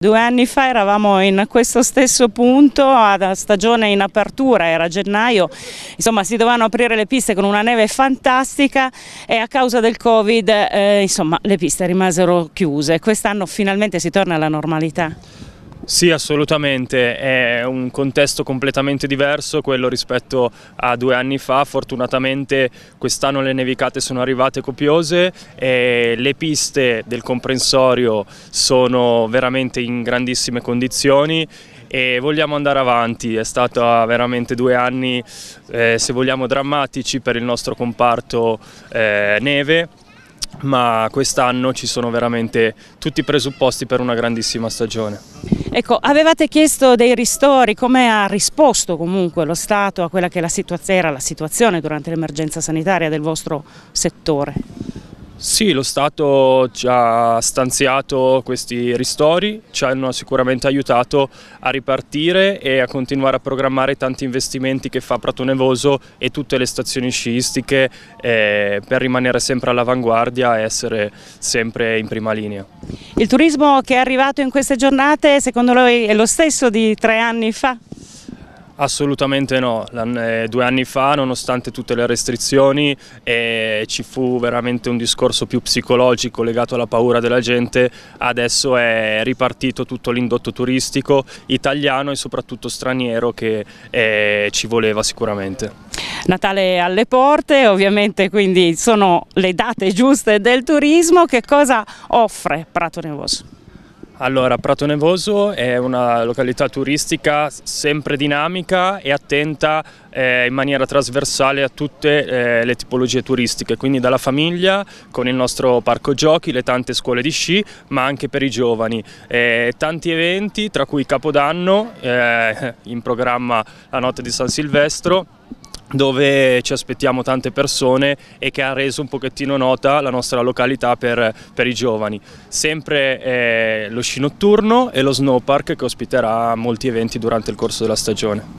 Due anni fa eravamo in questo stesso punto, a stagione in apertura, era gennaio, insomma si dovevano aprire le piste con una neve fantastica e a causa del Covid eh, insomma, le piste rimasero chiuse. Quest'anno finalmente si torna alla normalità. Sì, assolutamente, è un contesto completamente diverso quello rispetto a due anni fa, fortunatamente quest'anno le nevicate sono arrivate copiose, e le piste del comprensorio sono veramente in grandissime condizioni e vogliamo andare avanti, è stato ah, veramente due anni eh, se vogliamo drammatici per il nostro comparto eh, neve ma quest'anno ci sono veramente tutti i presupposti per una grandissima stagione. Ecco, avevate chiesto dei ristori, come ha risposto comunque lo Stato a quella che la era la situazione durante l'emergenza sanitaria del vostro settore? Sì, lo Stato ci ha stanziato questi ristori, ci hanno sicuramente aiutato a ripartire e a continuare a programmare tanti investimenti che fa Prato Nevoso e tutte le stazioni sciistiche eh, per rimanere sempre all'avanguardia e essere sempre in prima linea. Il turismo che è arrivato in queste giornate secondo lei è lo stesso di tre anni fa? Assolutamente no, eh, due anni fa nonostante tutte le restrizioni eh, ci fu veramente un discorso più psicologico legato alla paura della gente, adesso è ripartito tutto l'indotto turistico italiano e soprattutto straniero che eh, ci voleva sicuramente. Natale alle porte, ovviamente quindi sono le date giuste del turismo, che cosa offre Prato Nevoso? Allora, Prato Nevoso è una località turistica sempre dinamica e attenta eh, in maniera trasversale a tutte eh, le tipologie turistiche, quindi dalla famiglia con il nostro parco giochi, le tante scuole di sci, ma anche per i giovani. Eh, tanti eventi, tra cui Capodanno, eh, in programma la notte di San Silvestro, dove ci aspettiamo tante persone e che ha reso un pochettino nota la nostra località per, per i giovani. Sempre eh, lo sci notturno e lo snowpark che ospiterà molti eventi durante il corso della stagione.